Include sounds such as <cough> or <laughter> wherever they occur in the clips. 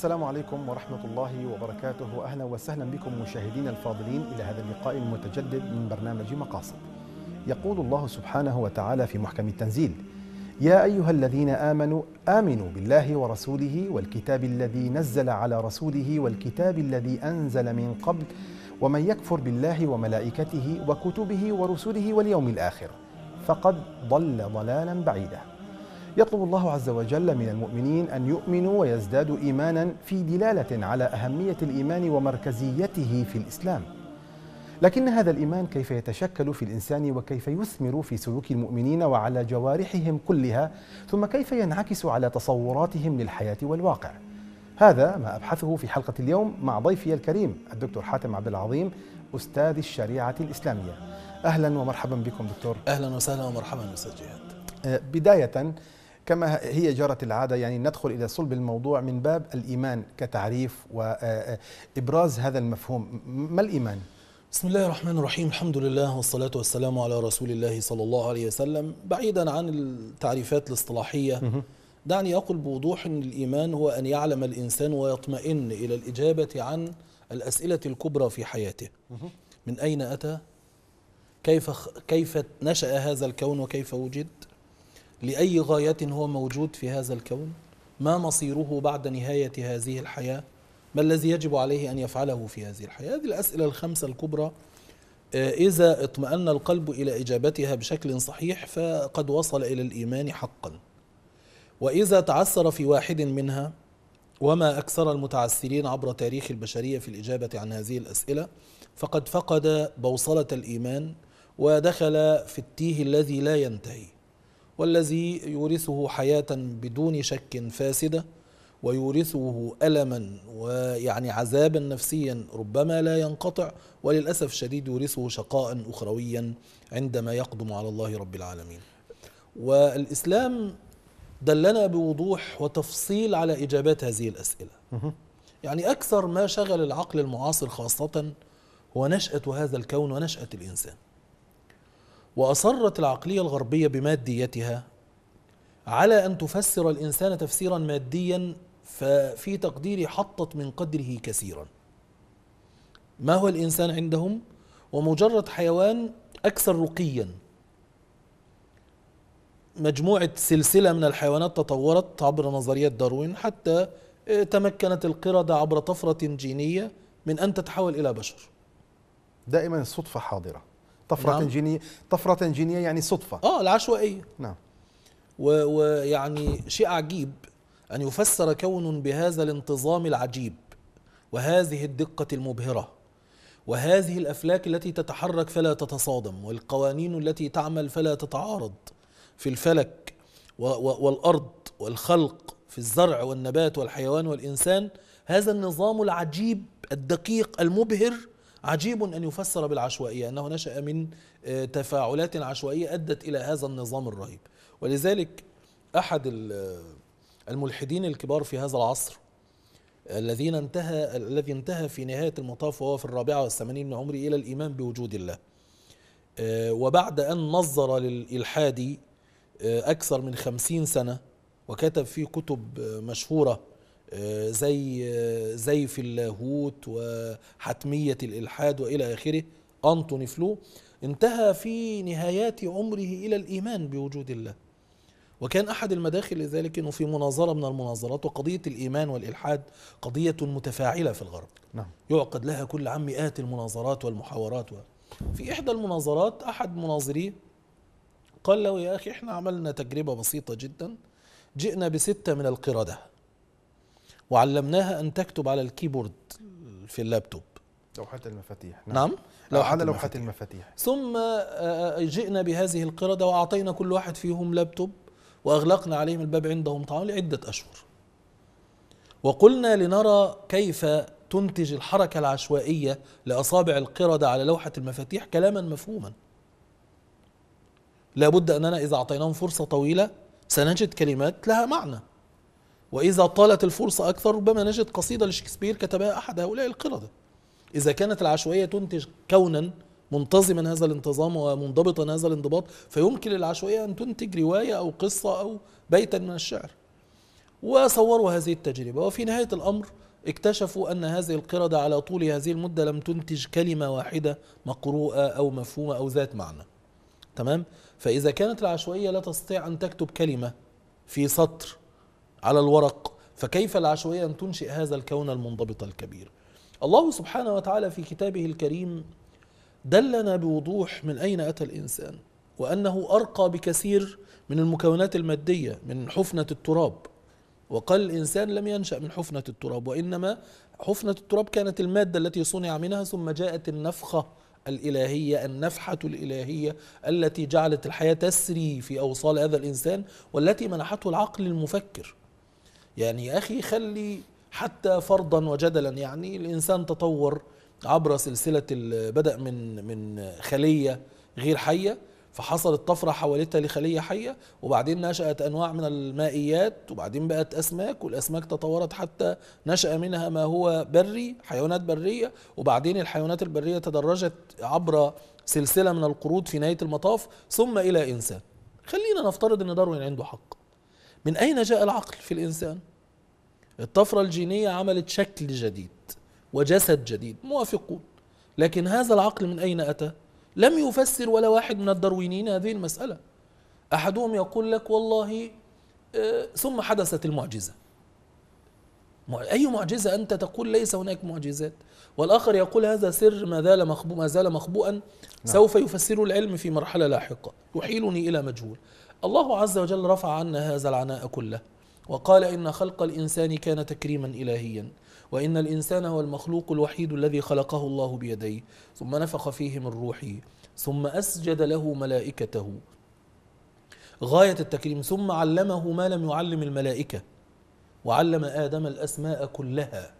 السلام عليكم ورحمة الله وبركاته أهلا وسهلا بكم مشاهدينا الفاضلين إلى هذا اللقاء المتجدد من برنامج مقاصد يقول الله سبحانه وتعالى في محكم التنزيل يا أيها الذين آمنوا آمنوا بالله ورسوله والكتاب الذي نزل على رسوله والكتاب الذي أنزل من قبل ومن يكفر بالله وملائكته وكتبه ورسله واليوم الآخر فقد ضل ضلالا بعيدا يطلب الله عز وجل من المؤمنين أن يؤمنوا ويزدادوا إيمانا في دلالة على أهمية الإيمان ومركزيته في الإسلام لكن هذا الإيمان كيف يتشكل في الإنسان وكيف يثمر في سلوك المؤمنين وعلى جوارحهم كلها ثم كيف ينعكس على تصوراتهم للحياة والواقع هذا ما أبحثه في حلقة اليوم مع ضيفي الكريم الدكتور حاتم عبد العظيم أستاذ الشريعة الإسلامية أهلا ومرحبا بكم دكتور أهلا وسهلا ومرحبا أستاذ جهاد أه، بداية كما هي جرت العادة يعني ندخل إلى صلب الموضوع من باب الإيمان كتعريف وإبراز آه، آه، هذا المفهوم ما الإيمان؟ بسم الله الرحمن الرحيم الحمد لله والصلاة والسلام على رسول الله صلى الله عليه وسلم بعيدا عن التعريفات الاصطلاحية دعني أقول بوضوح أن الإيمان هو أن يعلم الإنسان ويطمئن إلى الإجابة عن الأسئلة الكبرى في حياته من أين أتى كيف كيف نشأ هذا الكون وكيف وجد لأي غاية هو موجود في هذا الكون ما مصيره بعد نهاية هذه الحياة ما الذي يجب عليه أن يفعله في هذه الحياة هذه الأسئلة الخمسة الكبرى آه، إذا اطمأن القلب إلى إجابتها بشكل صحيح فقد وصل إلى الإيمان حقا وإذا تعثر في واحد منها وما أكثر المتعثرين عبر تاريخ البشرية في الإجابة عن هذه الأسئلة فقد فقد بوصلة الإيمان ودخل في التيه الذي لا ينتهي والذي يورثه حياة بدون شك فاسدة ويورثه ألما ويعني عذابا نفسيا ربما لا ينقطع وللأسف الشديد يورثه شقاء أخرويا عندما يقدم على الله رب العالمين والإسلام دلنا بوضوح وتفصيل على إجابات هذه الأسئلة يعني أكثر ما شغل العقل المعاصر خاصة هو نشأة هذا الكون ونشأة الإنسان وأصرت العقلية الغربية بماديتها على أن تفسر الإنسان تفسيرا ماديا ففي تقديري حطت من قدره كثيرا ما هو الإنسان عندهم ومجرد حيوان أكثر رقيا مجموعة سلسلة من الحيوانات تطورت عبر نظرية داروين حتى تمكنت القردة عبر طفرة جينية من أن تتحول إلى بشر دائما الصدفة حاضرة طفرة نعم. طفرة انجينيه يعني صدفة اه العشوائية نعم ويعني شيء عجيب أن يفسر كون بهذا الانتظام العجيب وهذه الدقة المبهرة وهذه الأفلاك التي تتحرك فلا تتصادم والقوانين التي تعمل فلا تتعارض في الفلك والأرض والخلق في الزرع والنبات والحيوان والإنسان هذا النظام العجيب الدقيق المبهر عجيب أن يفسر بالعشوائية أنه نشأ من آه، تفاعلات عشوائية أدت إلى هذا النظام الرهيب ولذلك أحد آه، الملحدين الكبار في هذا العصر الذين انتهى الذي انتهى في نهاية المطاف وهو في الرابعة والثمانين من عمره إلى الإيمان بوجود الله آه، وبعد أن نظر للإلحاد أكثر من خمسين سنة وكتب فيه كتب مشهورة آه، زي آه، زيف اللاهوت وحتمية الإلحاد وإلى آخره أنطوني فلو انتهى في نهايات عمره إلى الإيمان بوجود الله وكان أحد المداخل لذلك أنه في مناظرة من المناظرات وقضية الإيمان والإلحاد قضية متفاعلة في الغرب نعم. يعقد لها كل عام مئات المناظرات والمحاورات و... في إحدى المناظرات أحد مناظريه قال له يا أخي إحنا عملنا تجربة بسيطة جدا جئنا بستة من القردة وعلمناها ان تكتب على الكيبورد في اللابتوب لوحات المفاتيح نعم, نعم. آه، لوحات على لوحه المفاتيح. المفاتيح ثم آه، آه، جئنا بهذه القردة وأعطينا كل واحد فيهم لابتوب وأغلقنا عليهم الباب عندهم طعام لعدة أشهر وقلنا لنرى كيف تنتج الحركة العشوائية لأصابع القردة على لوحة المفاتيح كلاما مفهوما لابد أننا إذا أعطيناهم فرصة طويلة سنجد كلمات لها معنى وإذا طالت الفرصة أكثر ربما نجد قصيدة لشكسبير كتبها أحد هؤلاء القردة إذا كانت العشوائية تنتج كونا منتظما هذا الانتظام ومنضبطا هذا الانضباط فيمكن للعشوائية أن تنتج رواية أو قصة أو بيتا من الشعر وصوروا هذه التجربة وفي نهاية الأمر اكتشفوا أن هذه القردة على طول هذه المدة لم تنتج كلمة واحدة مقروءة أو مفهومة أو ذات معنى تمام؟ فإذا كانت العشوائية لا تستطيع أن تكتب كلمة في سطر على الورق فكيف العشوائية أن تنشئ هذا الكون المنضبط الكبير الله سبحانه وتعالى في كتابه الكريم دلنا بوضوح من أين أتى الإنسان وأنه أرقى بكثير من المكونات المادية من حفنة التراب وقال الإنسان لم ينشأ من حفنة التراب وإنما حفنة التراب كانت المادة التي صنع منها ثم جاءت النفخة الإلهية النفحة الإلهية التي جعلت الحياة تسري في أوصال هذا الإنسان والتي منحته العقل المفكر يعني يا أخي خلي حتى فرضا وجدلا يعني الإنسان تطور عبر سلسلة بدأ من من خلية غير حية فحصلت طفرة حولتها لخلية حية وبعدين نشأت أنواع من المائيات وبعدين بقت أسماك والأسماك تطورت حتى نشأ منها ما هو بري حيوانات برية وبعدين الحيوانات البرية تدرجت عبر سلسلة من القرود في نهاية المطاف ثم إلى إنسان خلينا نفترض أن داروين عنده حق من أين جاء العقل في الإنسان؟ الطفرة الجينية عملت شكل جديد وجسد جديد موافقون لكن هذا العقل من أين أتى؟ لم يفسر ولا واحد من الداروينيين هذه المسألة أحدهم يقول لك والله آه، ثم حدثت المعجزة أي معجزة أنت تقول ليس هناك معجزات والآخر يقول هذا سر ما زال ما زال مخبوءا نعم. سوف يفسره العلم في مرحلة لاحقة يحيلني إلى مجهول الله عز وجل رفع عنا هذا العناء كله وقال إن خلق الإنسان كان تكريما إلهيا وإن الإنسان هو المخلوق الوحيد الذي خلقه الله بيديه ثم نفخ فيه من روحه ثم أسجد له ملائكته غاية التكريم ثم علمه ما لم يعلم الملائكة وعلم آدم الأسماء كلها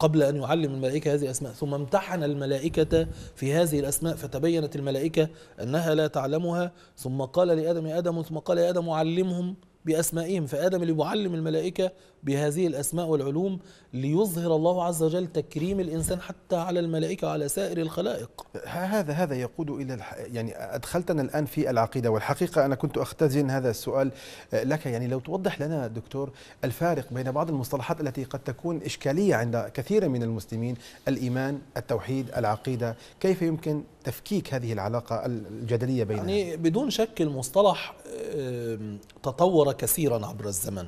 قبل أن يعلم الملائكة هذه الأسماء ثم امتحن الملائكة في هذه الأسماء فتبينت الملائكة أنها لا تعلمها ثم قال لآدم يا آدم ثم قال يا آدم علمهم بأسمائهم فآدم اللي بيعلم الملائكة بهذه الأسماء والعلوم ليظهر الله عز وجل تكريم الإنسان حتى على الملائكة وعلى سائر الخلائق هذا هذا يقود إلى الح... يعني أدخلتنا الآن في العقيدة والحقيقة أنا كنت أختزن هذا السؤال آه، لك يعني لو توضح لنا دكتور الفارق بين بعض المصطلحات التي قد تكون إشكالية عند كثير من المسلمين الإيمان التوحيد العقيدة كيف يمكن تفكيك هذه العلاقة الجدلية بينها يعني بدون شك المصطلح تطور كثيرا عبر الزمن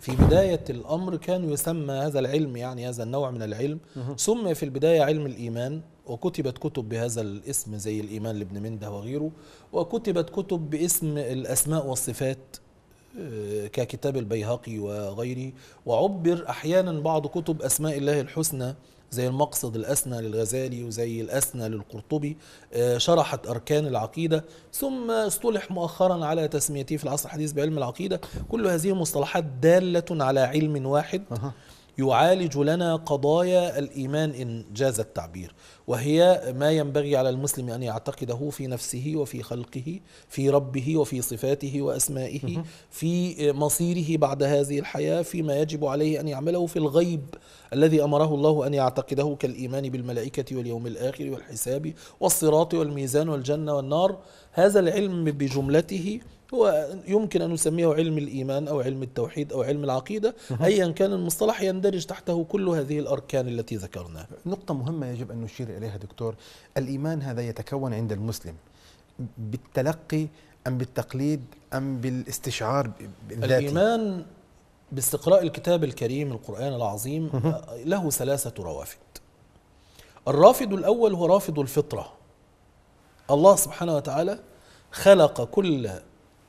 في بداية الأمر كان يسمى هذا العلم يعني هذا النوع من العلم سمي في البداية علم الإيمان وكتبت كتب بهذا الاسم زي الإيمان لابن منده وغيره وكتبت كتب باسم الأسماء والصفات آه، ككتاب البيهقي وغيره وعبر أحيانا بعض كتب أسماء الله الحسنى زي المقصد الأسنى للغزالي وزي الأسنى للقرطبي آه، شرحت أركان العقيدة ثم اصطلح مؤخرا على تسميته في العصر الحديث بعلم العقيدة كل هذه المصطلحات دالة على علم واحد يعالج لنا قضايا الإيمان إن جاز التعبير وهي ما ينبغي على المسلم أن يعتقده في نفسه وفي خلقه في ربه وفي صفاته وأسمائه في مصيره بعد هذه الحياة فيما يجب عليه أن يعمله في الغيب الذي أمره الله أن يعتقده كالإيمان بالملائكة واليوم الآخر والحساب والصراط والميزان والجنة والنار هذا العلم بجملته هو يمكن أن نسميه علم الإيمان أو علم التوحيد أو علم العقيدة أيا كان المصطلح يندرج تحته كل هذه الأركان التي ذكرناها نقطة مهمة يجب أن نشير إليها دكتور الإيمان هذا يتكون عند المسلم بالتلقي أم بالتقليد أم بالاستشعار الذاتي الإيمان باستقراء الكتاب الكريم القرآن العظيم له ثلاثة روافد الرافد الأول هو رافض الفطرة الله سبحانه وتعالى خلق كل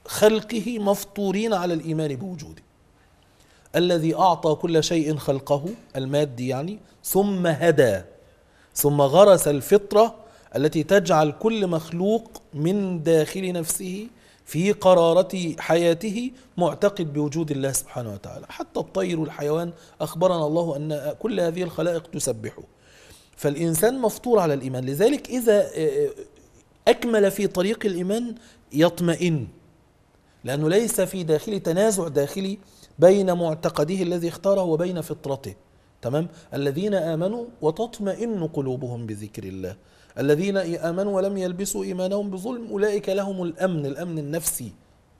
خلقه مفطورين على الإيمان بوجوده الذي أعطى كل شيء خلقه المادي يعني ثم هدى ثم غرس الفطرة التي تجعل كل مخلوق من داخل نفسه في قرارة حياته معتقد بوجود الله سبحانه وتعالى حتى الطير والحيوان أخبرنا الله أن كل هذه الخلائق تسبحه فالإنسان مفطور على الإيمان لذلك إذا آه، آه، أكمل في طريق الإيمان يطمئن لأنه ليس في داخله تنازع داخلي بين معتقده الذي اختاره وبين فطرته تمام الذين آمنوا وتطمئن قلوبهم بذكر الله الذين آمنوا ولم يلبسوا إيمانهم بظلم أولئك لهم الأمن الأمن النفسي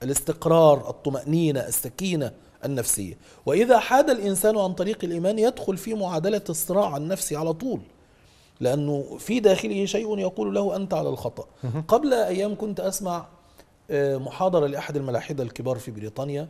الاستقرار الطمأنينة السكينة النفسية وإذا حاد الإنسان عن طريق الإيمان يدخل في معادلة الصراع النفسي على طول لأنه في داخله شيء يقول له أنت على الخطأ قبل أيام كنت أسمع آه، محاضرة لأحد الملاحدة الكبار في بريطانيا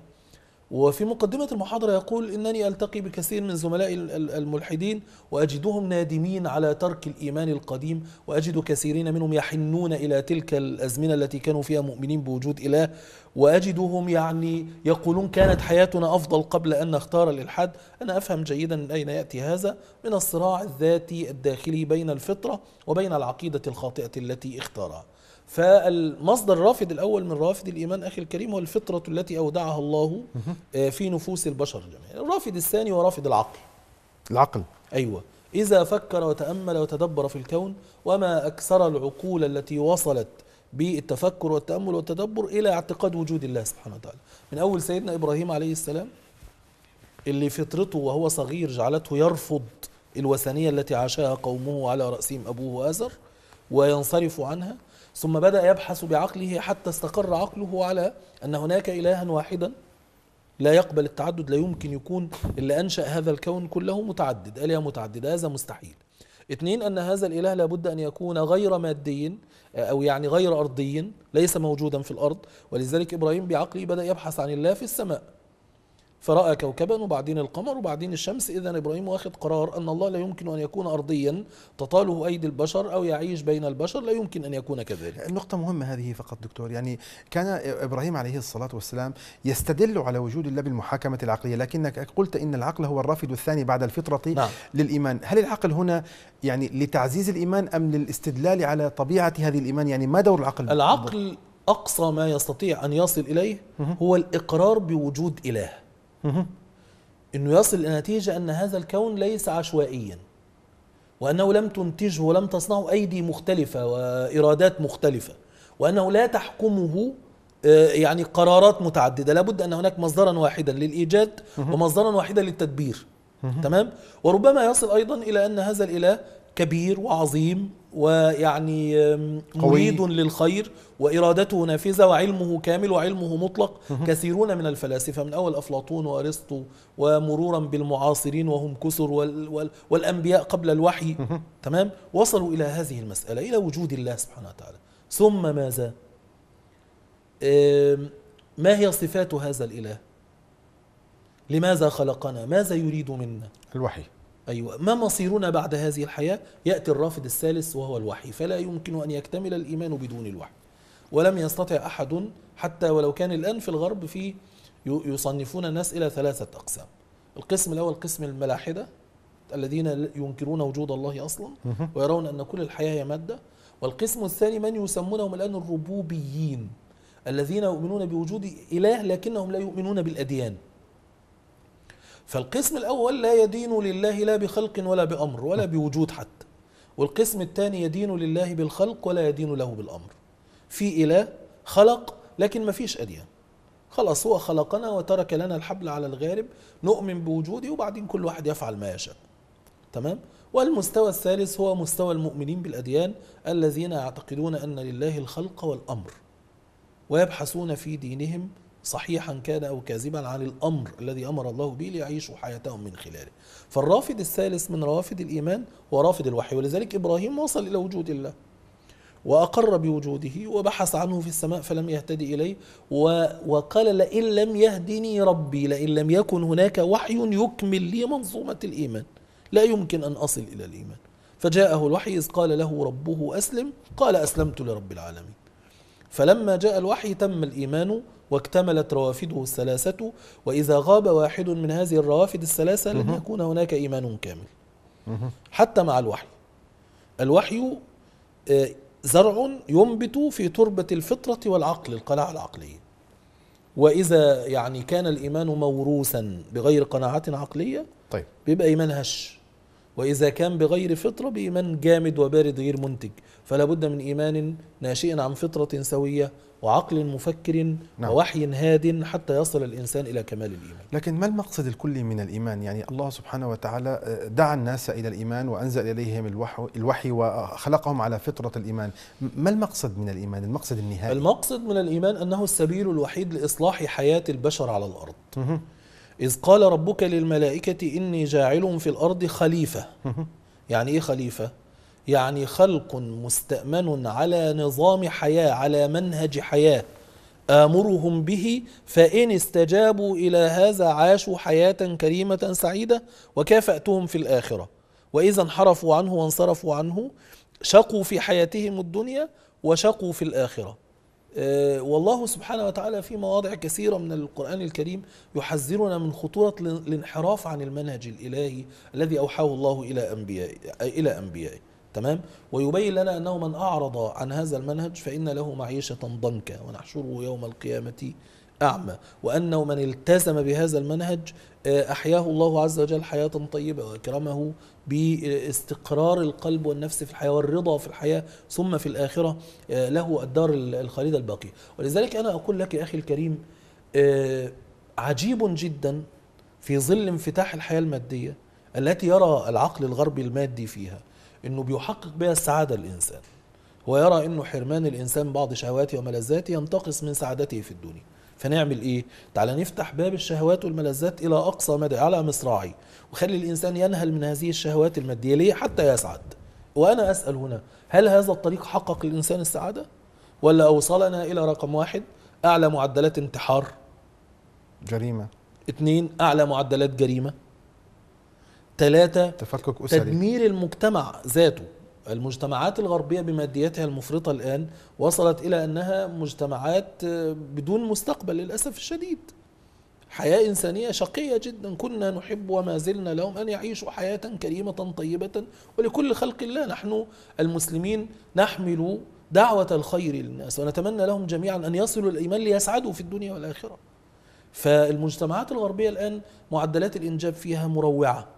وفي مقدمة المحاضرة يقول إنني ألتقي بكثير من زملائي الملحدين وأجدهم نادمين على ترك الإيمان القديم وأجد كثيرين منهم يحنون إلى تلك الأزمنة التي كانوا فيها مؤمنين بوجود إله وأجدهم يعني يقولون كانت حياتنا أفضل قبل أن نختار الإلحاد أنا أفهم جيدا من أين يأتي هذا من الصراع الذاتي الداخلي بين الفطرة وبين العقيدة الخاطئة التي اختارها فالمصدر الرافض الاول من روافد الايمان اخي الكريم هو الفطره التي اودعها الله آه، في نفوس البشر جميعا الرافض الثاني هو رافض العقل العقل ايوه اذا فكر وتامل وتدبر في الكون وما اكثر العقول التي وصلت بالتفكر والتامل والتدبر الى اعتقاد وجود الله سبحانه وتعالى من اول سيدنا ابراهيم عليه السلام اللي فطرته وهو صغير جعلته يرفض الوثنيه التي عاشها قومه على راسهم ابوه ازر وينصرف عنها ثم بدأ يبحث بعقله حتى استقر عقله على أن هناك إلها واحدا لا يقبل التعدد لا يمكن يكون اللي أنشأ هذا الكون كله متعدد آلهة متعددة هذا مستحيل اثنين أن هذا الإله لابد أن يكون غير مادي آه، أو يعني غير أرضي ليس موجودا في الأرض ولذلك إبراهيم بعقله بدأ يبحث عن الله في السماء فرأى كوكبا وبعدين القمر وبعدين الشمس إذا إبراهيم واخد قرار أن الله لا يمكن أن يكون أرضيا تطاله أيدي البشر أو يعيش بين البشر لا يمكن أن يكون كذلك نقطة مهمة هذه فقط دكتور يعني كان إبراهيم عليه الصلاة والسلام يستدل على وجود الله بالمحاكمة العقلية لكنك قلت إن العقل هو الرافد الثاني بعد الفطرة نعم. للإيمان هل العقل هنا يعني لتعزيز الإيمان أم للاستدلال على طبيعة هذه الإيمان يعني ما دور العقل العقل أقصى ما يستطيع أن يصل إليه هو الإقرار بوجود إله أنه يصل إلى نتيجة أن هذا الكون ليس عشوائيا وأنه لم تنتجه ولم تصنعه أيدي مختلفة وإرادات مختلفة وأنه لا تحكمه آه، يعني قرارات متعددة لابد أن هناك مصدرا واحدا للإيجاد ومصدرا واحدا للتدبير تمام وربما يصل أيضا إلى أن هذا الإله كبير وعظيم ويعني مريد للخير وإرادته نافذة وعلمه كامل وعلمه مطلق كثيرون من الفلاسفة من أول أفلاطون وأرسطو ومرورا بالمعاصرين وهم كسر وال وال والأنبياء قبل الوحي تمام وصلوا إلى هذه المسألة إلى وجود الله سبحانه وتعالى ثم ماذا ما هي صفات هذا الإله لماذا خلقنا ماذا يريد منا الوحي أيوة ما مصيرنا بعد هذه الحياة يأتي الرافد الثالث وهو الوحي فلا يمكن أن يكتمل الإيمان بدون الوحي ولم يستطع أحد حتى ولو كان الآن في الغرب في يصنفون الناس إلى ثلاثة أقسام القسم الأول قسم الملاحدة الذين ينكرون وجود الله أصلا ويرون أن كل الحياة هي مادة والقسم الثاني من يسمونهم الآن الربوبيين الذين يؤمنون بوجود إله لكنهم لا يؤمنون بالأديان فالقسم الأول لا يدين لله لا بخلق ولا بأمر ولا بوجود حتى والقسم الثاني يدين لله بالخلق ولا يدين له بالأمر في إله خلق لكن ما فيش أديان خلاص هو خلقنا وترك لنا الحبل على الغارب نؤمن بوجوده وبعدين كل واحد يفعل ما يشاء تمام والمستوى الثالث هو مستوى المؤمنين بالأديان الذين يعتقدون أن لله الخلق والأمر ويبحثون في دينهم صحيحا كان أو كاذبا عن الأمر الذي أمر الله به ليعيشوا حياتهم من خلاله فالرافد الثالث من روافد الإيمان هو رافد الوحي ولذلك إبراهيم وصل إلى وجود الله وأقر بوجوده وبحث عنه في السماء فلم يهتدي إليه وقال لئن لم يهدني ربي لئن لم يكن هناك وحي يكمل لي منظومة الإيمان لا يمكن أن أصل إلى الإيمان فجاءه الوحي إذ قال له ربه أسلم قال أسلمت لرب العالمين فلما جاء الوحي تم الإيمان واكتملت روافده الثلاثة وإذا غاب واحد من هذه الروافد الثلاثة لن يكون هناك إيمان كامل حتى مع الوحي الوحي آه، زرع ينبت في تربة الفطرة والعقل القناعة العقلية وإذا يعني كان الإيمان موروثا بغير قناعات عقلية طيب. بيبقى إيمان هش وإذا كان بغير فطرة بإيمان جامد وبارد غير منتج فلا بد من إيمان ناشئ عن فطرة سوية وعقل مفكر نعم. ووحي هاد حتى يصل الإنسان إلى كمال الإيمان لكن ما المقصد الكلي من الإيمان يعني الله سبحانه وتعالى آه، دعا الناس إلى الإيمان وأنزل إليهم الوحي وخلقهم على فطرة الإيمان ما المقصد من الإيمان المقصد النهائي المقصد من الإيمان أنه السبيل الوحيد لإصلاح حياة البشر على الأرض إذ قال ربك للملائكة إني جاعل في الأرض خليفة <laughs> يعني إيه خليفة؟ يعني خلق مستأمن على نظام حياة على منهج حياة آمرهم به فإن استجابوا إلى هذا عاشوا حياة كريمة سعيدة وكافأتهم في الآخرة وإذا انحرفوا عنه وانصرفوا عنه شقوا في حياتهم الدنيا وشقوا في الآخرة آه، والله سبحانه وتعالى في مواضع كثيرة من القرآن الكريم يحذرنا من خطورة الانحراف عن المنهج الإلهي الذي أوحاه الله إلى أنبيائه إلى أنبيائه تمام ويبين لنا أنه من أعرض عن هذا المنهج فإن له معيشة ضنكا ونحشره يوم القيامة أعمى وأنه من التزم بهذا المنهج آه، أحياه الله عز وجل حياة طيبة وأكرمه باستقرار القلب والنفس في الحياة والرضا في الحياة ثم في الآخرة آه، له الدار الخالدة الباقية ولذلك أنا أقول لك يا أخي الكريم آه، عجيب جدا في ظل انفتاح الحياة المادية التي يرى العقل الغربي المادي فيها أنه بيحقق بها السعادة الإنسان ويرى أنه حرمان الإنسان بعض شهواته وملذاته ينتقص من سعادته في الدنيا فنعمل ايه تعال نفتح باب الشهوات والملذات الى اقصى مدى على مصراعي وخلي الانسان ينهل من هذه الشهوات الماديه ليه حتى يسعد وانا اسال هنا هل هذا الطريق حقق للانسان السعاده ولا اوصلنا الى رقم واحد اعلى معدلات انتحار جريمه اثنين اعلى معدلات جريمه ثلاثة تفكك أسري تدمير المجتمع ذاته المجتمعات الغربية بمادياتها المفرطة الآن وصلت إلى أنها مجتمعات آه، بدون مستقبل للأسف الشديد حياة إنسانية شقية جدا كنا نحب وما زلنا لهم أن يعيشوا حياة كريمة طيبة ولكل خلق الله نحن المسلمين نحمل دعوة الخير للناس ونتمنى لهم جميعا أن يصلوا الإيمان ليسعدوا في الدنيا والآخرة فالمجتمعات الغربية الآن معدلات الإنجاب فيها مروعة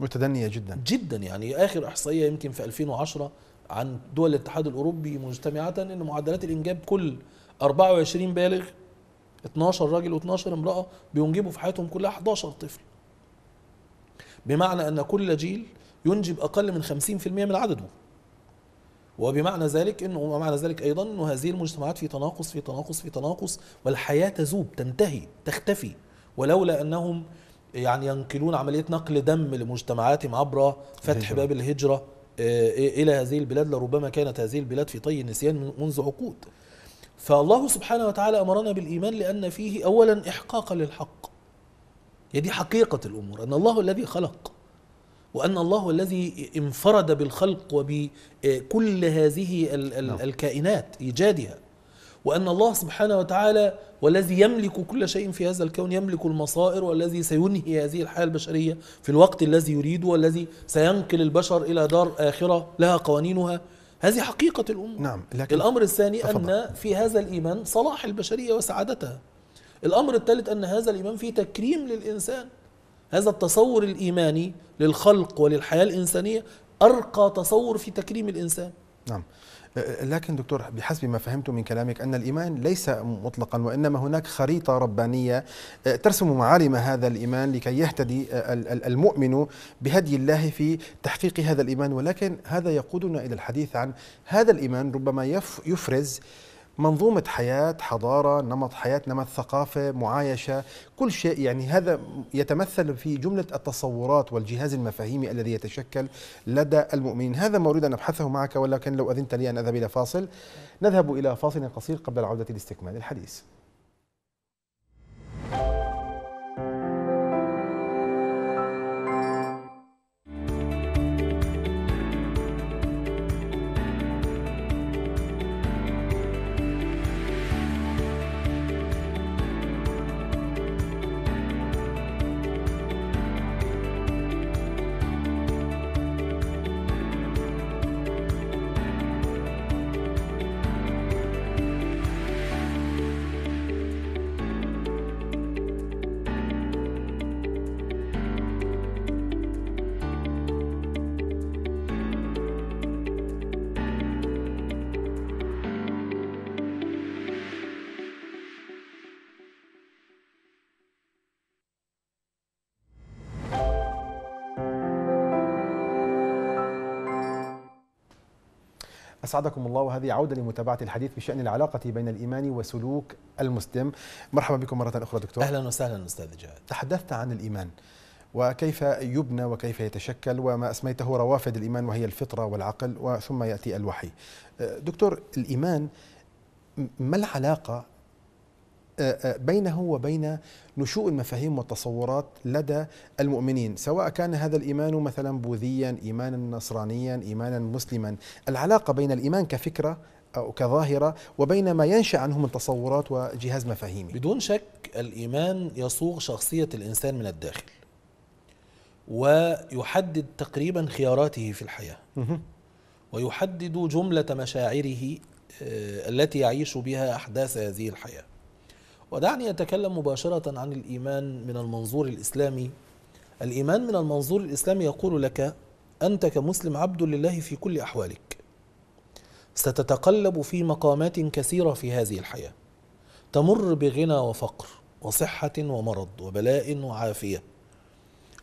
متدنيه جدا جدا يعني اخر احصائيه يمكن في 2010 عن دول الاتحاد الاوروبي مجتمعه ان معدلات الانجاب كل 24 بالغ 12 راجل و12 امراه بينجبوا في حياتهم كلها 11 طفل بمعنى ان كل جيل ينجب اقل من 50% من عدده وبمعنى ذلك انه ومعنى ذلك ايضا انه هذه المجتمعات في تناقص في تناقص في تناقص والحياه تذوب تنتهي تختفي ولولا انهم يعني ينقلون عمليه نقل دم لمجتمعاتهم عبر فتح باب الهجره آه، الى هذه البلاد لربما كانت هذه البلاد في طي النسيان منذ عقود. فالله سبحانه وتعالى امرنا بالايمان لان فيه اولا احقاقا للحق. هي يعني دي حقيقه الامور ان الله الذي خلق وان الله الذي انفرد بالخلق وبكل هذه نعم. الكائنات ايجادها. وأن الله سبحانه وتعالى والذي يملك كل شيء في هذا الكون يملك المصائر والذي سينهي هذه الحياة البشرية في الوقت الذي يريده والذي سينقل البشر إلى دار آخرة لها قوانينها هذه حقيقة الأمور نعم لكن الأمر الثاني أفضل. أن في هذا الإيمان صلاح البشرية وسعادتها الأمر الثالث أن هذا الإيمان فيه تكريم للإنسان هذا التصور الإيماني للخلق وللحياة الإنسانية أرقى تصور في تكريم الإنسان نعم لكن دكتور بحسب ما فهمت من كلامك أن الإيمان ليس مطلقا وإنما هناك خريطة ربانية آه، ترسم معالم هذا الإيمان لكي يهتدي آه، المؤمن بهدي الله في تحقيق هذا الإيمان ولكن هذا يقودنا إلى الحديث عن هذا الإيمان ربما يفرز منظومة حياة حضارة نمط حياة نمط ثقافة معايشة كل شيء يعني هذا يتمثل في جملة التصورات والجهاز المفاهيمي الذي يتشكل لدى المؤمنين هذا ما أريد أن أبحثه معك ولكن لو أذنت لي أن أذهب إلى فاصل نذهب إلى فاصل قصير قبل العودة لاستكمال الحديث أسعدكم الله وهذه عودة لمتابعة الحديث بشأن العلاقة بين الإيمان وسلوك المسلم مرحبا بكم مرة أخرى دكتور أهلا وسهلا أستاذ جاد تحدثت عن الإيمان وكيف يبنى وكيف يتشكل وما أسميته روافد الإيمان وهي الفطرة والعقل وثم يأتي الوحي دكتور الإيمان ما العلاقة آه، آه، بينه وبين نشوء المفاهيم والتصورات لدى المؤمنين سواء كان هذا الإيمان مثلا بوذيا إيمانا نصرانيا إيمانا مسلما العلاقة بين الإيمان كفكرة أو كظاهرة وبين ما ينشأ عنه من تصورات وجهاز مفاهيمي بدون شك الإيمان يصوغ شخصية الإنسان من الداخل ويحدد تقريبا خياراته في الحياة ويحدد جملة مشاعره آه، التي يعيش بها أحداث هذه الحياة ودعني أتكلم مباشرة عن الإيمان من المنظور الإسلامي الإيمان من المنظور الإسلامي يقول لك أنت كمسلم عبد لله في كل أحوالك ستتقلب في مقامات كثيرة في هذه الحياة تمر بغنى وفقر وصحة ومرض وبلاء وعافية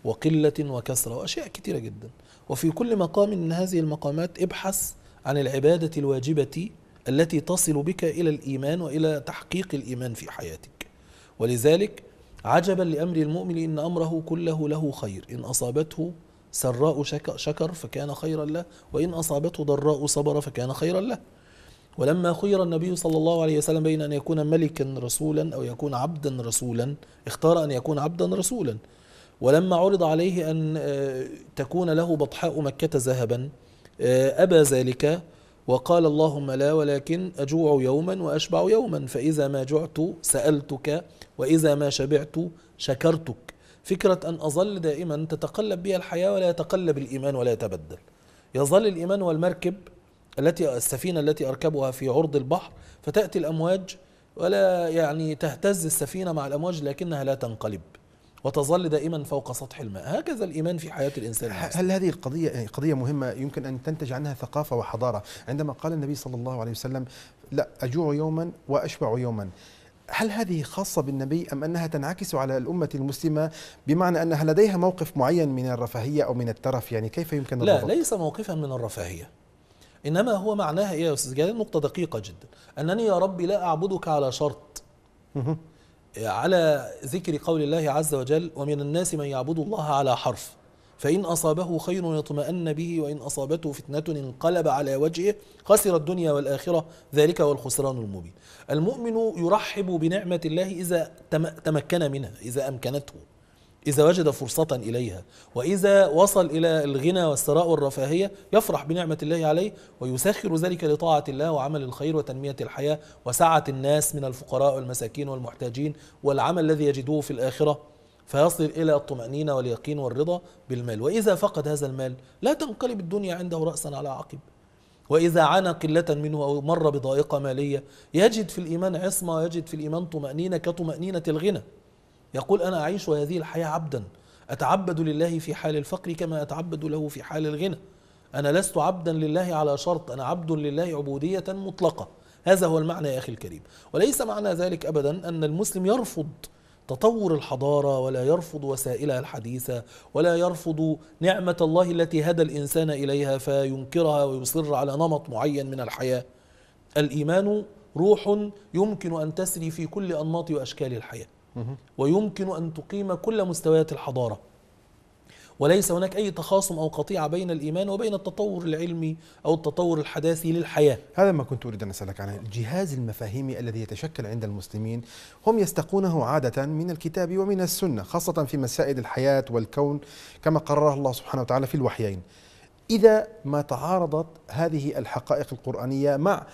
وقلة وكسرة وأشياء كثيرة جدا وفي كل مقام من هذه المقامات ابحث عن العبادة الواجبة التي تصل بك إلى الإيمان وإلى تحقيق الإيمان في حياتك ولذلك عجبا لأمر المؤمن إن أمره كله له خير إن أصابته سراء شكر فكان خيرا له وإن أصابته ضراء صبر فكان خيرا له ولما خير النبي صلى الله عليه وسلم بين أن يكون ملكا رسولا أو يكون عبدا رسولا اختار أن يكون عبدا رسولا ولما عرض عليه أن آه، تكون له بطحاء مكة ذهبا آه، أبى ذلك وقال اللهم لا ولكن أجوع يوما وأشبع يوما فإذا ما جعت سألتك وإذا ما شبعت شكرتك فكرة أن أظل دائما تتقلب بها الحياة ولا يتقلب الإيمان ولا يتبدل يظل الإيمان والمركب التي السفينة التي أركبها في عرض البحر فتأتي الأمواج ولا يعني تهتز السفينة مع الأمواج لكنها لا تنقلب وتظل دائما فوق سطح الماء هكذا الإيمان في حياة الإنسان هل هذه القضية قضية مهمة يمكن أن تنتج عنها ثقافة وحضارة عندما قال النبي صلى الله عليه وسلم لا أجوع يوما وأشبع يوما هل هذه خاصة بالنبي أم أنها تنعكس على الأمة المسلمة بمعنى أنها لديها موقف معين من الرفاهية أو من الترف يعني كيف يمكن لا ليس موقفا من الرفاهية إنما هو معناها إيه يا أستاذ نقطة دقيقة جدا أنني يا ربي لا أعبدك على شرط على ذكر قول الله عز وجل ومن الناس من يعبد الله على حرف فإن أصابه خير يطمأن به وإن أصابته فتنة انقلب على وجهه خسر الدنيا والآخرة ذلك هو الخسران المبين المؤمن يرحب بنعمة الله إذا تمكن منها إذا أمكنته إذا وجد فرصة إليها وإذا وصل إلى الغنى والثراء والرفاهية يفرح بنعمة الله عليه ويسخر ذلك لطاعة الله وعمل الخير وتنمية الحياة وسعة الناس من الفقراء والمساكين والمحتاجين والعمل الذي يجدوه في الآخرة فيصل إلى الطمأنينة واليقين والرضا بالمال وإذا فقد هذا المال لا تنقلب الدنيا عنده رأسا على عقب وإذا عانى قلة منه أو مر بضائقة مالية يجد في الإيمان عصمة يجد في الإيمان طمأنينة كطمأنينة الغنى يقول أنا أعيش هذه الحياة عبدا أتعبد لله في حال الفقر كما أتعبد له في حال الغنى أنا لست عبدا لله على شرط أنا عبد لله عبودية مطلقة هذا هو المعنى يا أخي الكريم وليس معنى ذلك أبدا أن المسلم يرفض تطور الحضارة ولا يرفض وسائلها الحديثة ولا يرفض نعمة الله التي هدى الإنسان إليها فينكرها ويصر على نمط معين من الحياة الإيمان روح يمكن أن تسري في كل أنماط وأشكال الحياة ويمكن أن تقيم كل مستويات الحضارة وليس هناك أي تخاصم أو قطيعة بين الإيمان وبين التطور العلمي أو التطور الحداثي للحياة هذا ما كنت أريد أن أسألك عنه الجهاز المفاهيمي الذي يتشكل عند المسلمين هم يستقونه عادة من الكتاب ومن السنة خاصة في مسائل الحياة والكون كما قرره الله سبحانه وتعالى في الوحيين إذا ما تعارضت هذه الحقائق القرآنية مع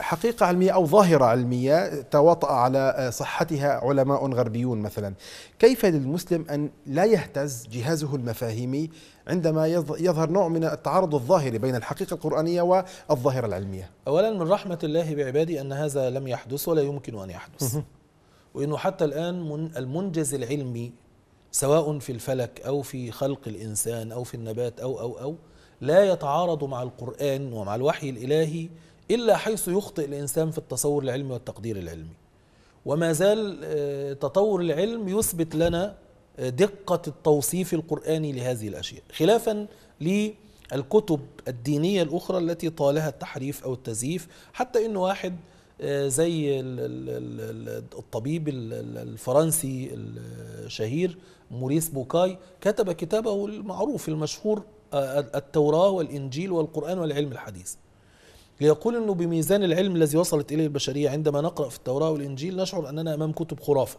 حقيقة علمية أو ظاهرة علمية تواطأ على آه، صحتها علماء غربيون مثلا كيف للمسلم أن لا يهتز جهازه المفاهيمي عندما يظهر نوع من التعارض الظاهري بين الحقيقة القرآنية والظاهرة العلمية أولا من رحمة الله بعبادي أن هذا لم يحدث ولا يمكن أن يحدث وأنه حتى الآن من المنجز العلمي سواء في الفلك أو في خلق الإنسان أو في النبات أو أو أو لا يتعارض مع القرآن ومع الوحي الإلهي إلا حيث يخطئ الإنسان في التصور العلمي والتقدير العلمي وما زال آه، تطور العلم يثبت لنا آه، دقة التوصيف القرآني لهذه الأشياء خلافا للكتب الدينية الأخرى التي طالها التحريف أو التزييف حتى إن واحد آه، زي الطبيب الفرنسي الشهير موريس بوكاي كتب كتابه المعروف المشهور التوراة والإنجيل والقرآن والعلم الحديث ليقول أنه بميزان العلم الذي وصلت إليه البشرية عندما نقرأ في التوراة والإنجيل نشعر أننا أمام كتب خرافة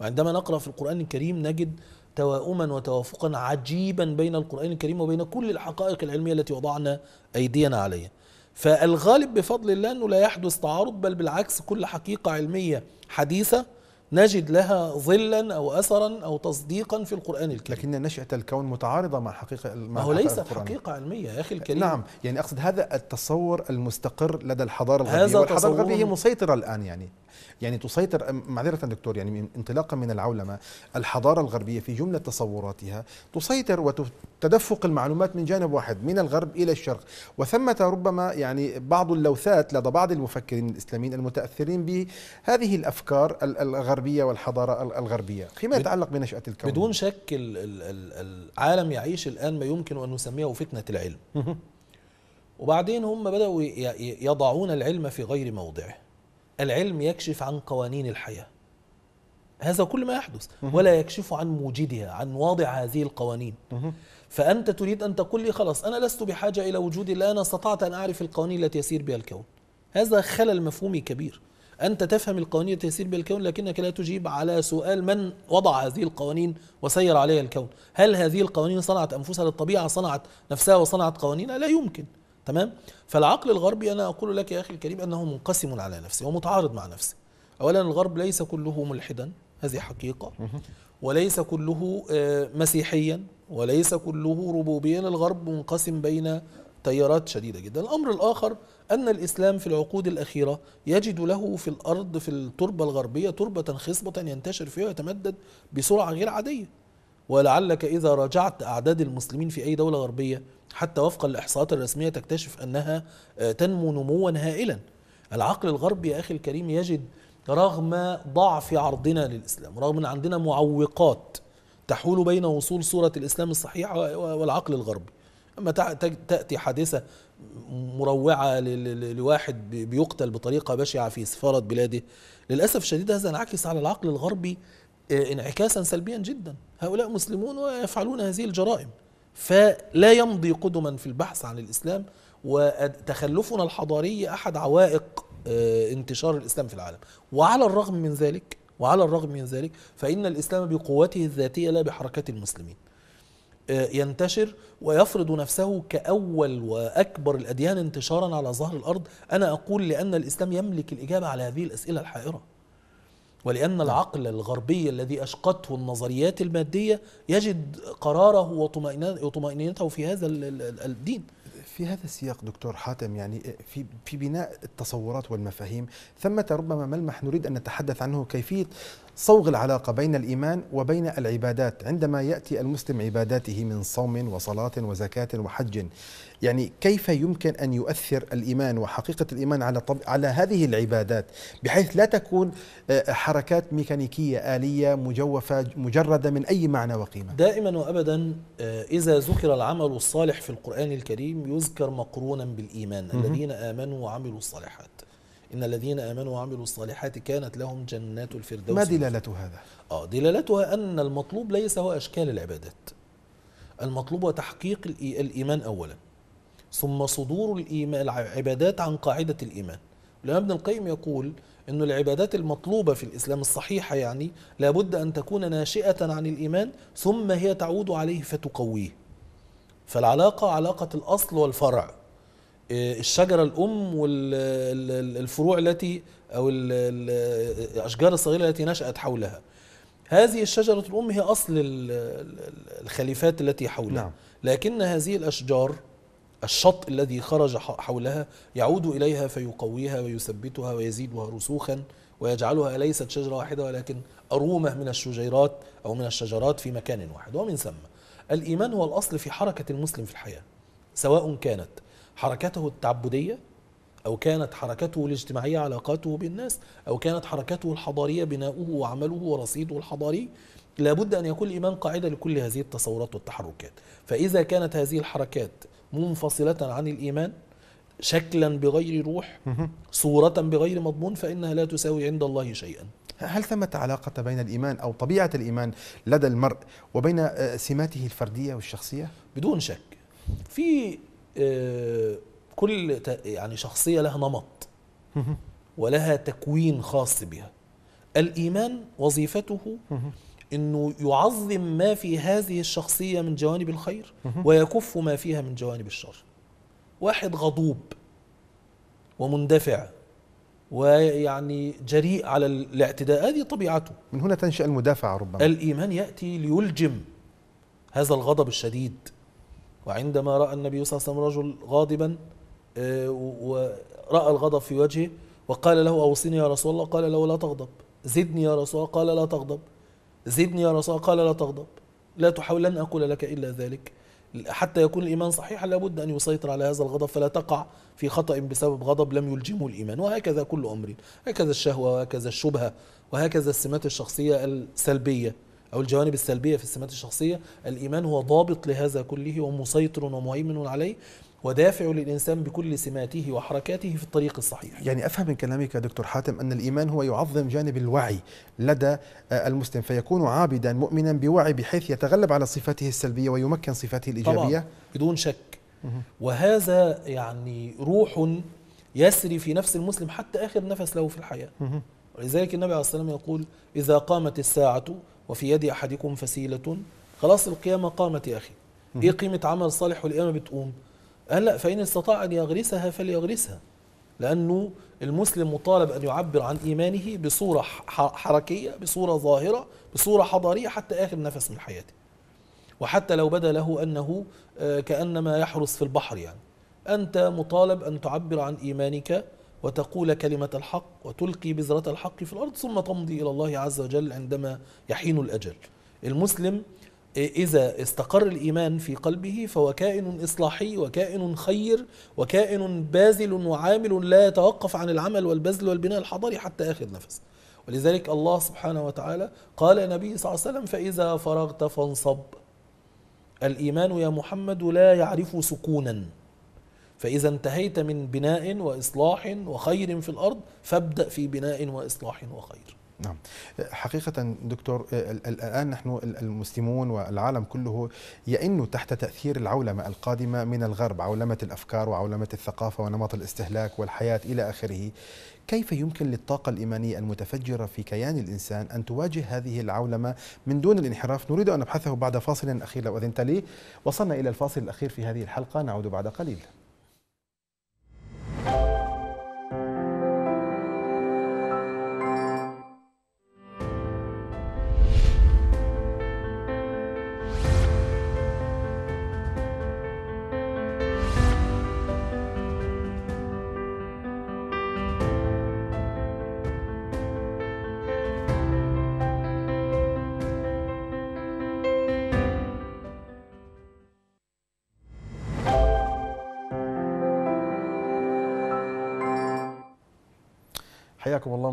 وعندما نقرأ في القرآن الكريم نجد توائما وتوافقا عجيبا بين القرآن الكريم وبين كل الحقائق العلمية التي وضعنا أيدينا عليها فالغالب بفضل الله أنه لا يحدث تعارض بل بالعكس كل حقيقة علمية حديثة نجد لها ظلا أو أثرا أو تصديقا في القرآن الكريم لكن نشأة الكون متعارضة مع حقيقة مع هو ليست حقيقة علمية يا أخي الكريم نعم يعني أقصد هذا التصور المستقر لدى الحضارة الغربية هذا والحضارة الغربية هي مسيطرة الآن يعني يعني تسيطر معذرة دكتور يعني انطلاقا من العولمة الحضارة الغربية في جملة تصوراتها تسيطر وتدفق المعلومات من جانب واحد من الغرب إلى الشرق وثمة ربما يعني بعض اللوثات لدى بعض المفكرين الإسلاميين المتأثرين بهذه الأفكار الغربية الغربيه والحضاره الغربيه فيما يتعلق بنشاه الكون بدون شك العالم يعيش الان ما يمكن ان نسميه فتنه العلم وبعدين هم بداوا يضعون العلم في غير موضعه العلم يكشف عن قوانين الحياه هذا كل ما يحدث ولا يكشف عن موجدها عن واضع هذه القوانين فأنت تريد أن تقول لي خلاص أنا لست بحاجة إلى وجودي لا أنا استطعت أن أعرف القوانين التي يسير بها الكون هذا خلل مفهومي كبير أنت تفهم القوانين التيسير بالكون لكنك لا تجيب على سؤال من وضع هذه القوانين وسير عليها الكون هل هذه القوانين صنعت أنفسها للطبيعة صنعت نفسها وصنعت قوانينها لا يمكن تمام فالعقل الغربي أنا أقول لك يا أخي الكريم أنه منقسم على نفسه ومتعارض مع نفسه أولا الغرب ليس كله ملحدا هذه حقيقة وليس كله آه، مسيحيا وليس كله ربوبيا الغرب منقسم بين تيارات شديدة جدا الأمر الآخر أن الإسلام في العقود الأخيرة يجد له في الأرض في التربة الغربية تربة خصبة ينتشر فيها ويتمدد بسرعة غير عادية ولعلك إذا راجعت أعداد المسلمين في أي دولة غربية حتى وفقا للإحصاءات الرسمية تكتشف أنها آه، تنمو نموا هائلا العقل الغربي يا أخي الكريم يجد رغم ضعف عرضنا للإسلام رغم أن عندنا معوقات تحول بين وصول صورة الإسلام الصحيحة والعقل الغربي اما تأتي حادثة مروعة لواحد بيقتل بطريقة بشعة في سفارة بلاده للأسف الشديد هذا انعكس على العقل الغربي آه، انعكاسا سلبيا جدا هؤلاء مسلمون ويفعلون هذه الجرائم فلا يمضي قدما في البحث عن الإسلام وتخلفنا الحضاري أحد عوائق آه، انتشار الإسلام في العالم وعلى الرغم من ذلك وعلى الرغم من ذلك فإن الإسلام بقوته الذاتية لا بحركات المسلمين آه، ينتشر ويفرض نفسه كأول وأكبر الأديان انتشارا على ظهر الأرض أنا أقول لأن الإسلام يملك الإجابة على هذه الأسئلة الحائرة ولأن نعم. العقل الغربي الذي أشقته النظريات المادية يجد قراره وطمأنينته في هذا الدين في هذا السياق دكتور حاتم يعني آه، في في بناء التصورات والمفاهيم ثمة ربما ملمح نريد أن نتحدث عنه كيفية صوغ العلاقة بين الإيمان وبين العبادات عندما يأتي المسلم عباداته من صوم وصلاة وزكاة وحج يعني كيف يمكن أن يؤثر الإيمان وحقيقة الإيمان على, طب... على هذه العبادات بحيث لا تكون آه، حركات ميكانيكية آلية مجوفة مجردة من أي معنى وقيمة دائما وأبدا آه، إذا ذكر العمل الصالح في القرآن الكريم يذكر مقرونا بالإيمان الذين آمنوا وعملوا الصالحات إن الذين آمنوا وعملوا الصالحات كانت لهم جنات الفردوس ما دلالة هذا؟ آه دلالتها أن المطلوب ليس هو أشكال العبادات المطلوب هو تحقيق الإيمان أولا ثم صدور الإيمان العبادات عن قاعدة الإيمان الإمام ابن القيم يقول أن العبادات المطلوبة في الإسلام الصحيحة يعني لابد أن تكون ناشئة عن الإيمان ثم هي تعود عليه فتقويه فالعلاقة علاقة الأصل والفرع آه، الشجره الام والفروع التي او الاشجار الصغيره التي نشات حولها هذه الشجره الام هي اصل الخليفات التي حولها نعم. لكن هذه الاشجار الشط الذي خرج حولها يعود اليها فيقويها ويثبتها ويزيدها رسوخا ويجعلها ليست شجره واحده ولكن ارومه من الشجيرات او من الشجرات في مكان واحد ومن ثم الايمان هو الاصل في حركه المسلم في الحياه سواء كانت حركته التعبديه أو كانت حركته الاجتماعية علاقاته بالناس أو كانت حركته الحضارية بناؤه وعمله ورصيده الحضاري لابد أن يكون الإيمان قاعدة لكل هذه التصورات والتحركات فإذا كانت هذه الحركات منفصلة عن الإيمان شكلا بغير روح صورة بغير مضمون فإنها لا تساوي عند الله شيئا هل ثمة علاقة بين الإيمان أو طبيعة الإيمان لدى المرء وبين آه، سماته الفردية والشخصية؟ بدون شك في آه، كل يعني شخصية لها نمط ولها تكوين خاص بها الإيمان وظيفته أنه يعظم ما في هذه الشخصية من جوانب الخير ويكف ما فيها من جوانب الشر واحد غضوب ومندفع ويعني جريء على الاعتداء هذه طبيعته من هنا تنشأ المدافع ربما الإيمان يأتي ليلجم هذا الغضب الشديد وعندما رأى النبي صلى الله عليه وسلم رجل غاضبا آه، ورأى الغضب في وجهه وقال له أوصني يا رسول الله قال له لا تغضب زدني يا رسول الله قال لا تغضب زدني يا رسول الله قال لا تغضب لا تحاول لن أقول لك إلا ذلك حتى يكون الإيمان صحيحا لابد أن يسيطر على هذا الغضب فلا تقع في خطأ بسبب غضب لم يلجمه الإيمان وهكذا كل أمر هكذا الشهوة وهكذا الشبهة وهكذا السمات الشخصية السلبية أو الجوانب السلبية في السمات الشخصية الإيمان هو ضابط لهذا كله ومسيطر ومهيمن عليه ودافع للإنسان بكل سماته وحركاته في الطريق الصحيح يعني أفهم من كلامك يا دكتور حاتم أن الإيمان هو يعظم جانب الوعي لدى آه، المسلم فيكون عابدا مؤمنا بوعي بحيث يتغلب على صفاته السلبية ويمكن صفاته الإيجابية طبعا بدون شك وهذا يعني روح يسري في نفس المسلم حتى آخر نفس له في الحياة ولذلك النبي عليه الصلاة والسلام يقول إذا قامت الساعة وفي يد أحدكم فسيلة خلاص القيامة قامت يا أخي إيه قيمة عمل صالح والقيامة بتقوم قال لا فإن استطاع أن يغرسها فليغرسها لأنه المسلم مطالب أن يعبر عن إيمانه بصورة حركية بصورة ظاهرة بصورة حضارية حتى آخر نفس من حياته وحتى لو بدا له أنه آه، كأنما يحرس في البحر يعني أنت مطالب أن تعبر عن إيمانك وتقول كلمة الحق وتلقي بذرة الحق في الأرض ثم تمضي إلى الله عز وجل عندما يحين الأجل المسلم إذا استقر الإيمان في قلبه فهو كائن إصلاحي وكائن خير وكائن باذل وعامل لا يتوقف عن العمل والبذل والبناء الحضري حتى آخر نفس ولذلك الله سبحانه وتعالى قال النبي صلى الله عليه وسلم فإذا فرغت فانصب الإيمان يا محمد لا يعرف سكونا فإذا انتهيت من بناء وإصلاح وخير في الأرض فابدأ في بناء وإصلاح وخير نعم حقيقة دكتور آه، الآن نحن المسلمون والعالم كله يئن تحت تأثير العولمة القادمة من الغرب عولمة الأفكار وعولمة الثقافة ونمط الاستهلاك والحياة إلى آخره كيف يمكن للطاقة الإيمانية المتفجرة في كيان الإنسان أن تواجه هذه العولمة من دون الانحراف نريد أن نبحثه بعد فاصل أخير لو أذنت لي وصلنا إلى الفاصل الأخير في هذه الحلقة نعود بعد قليل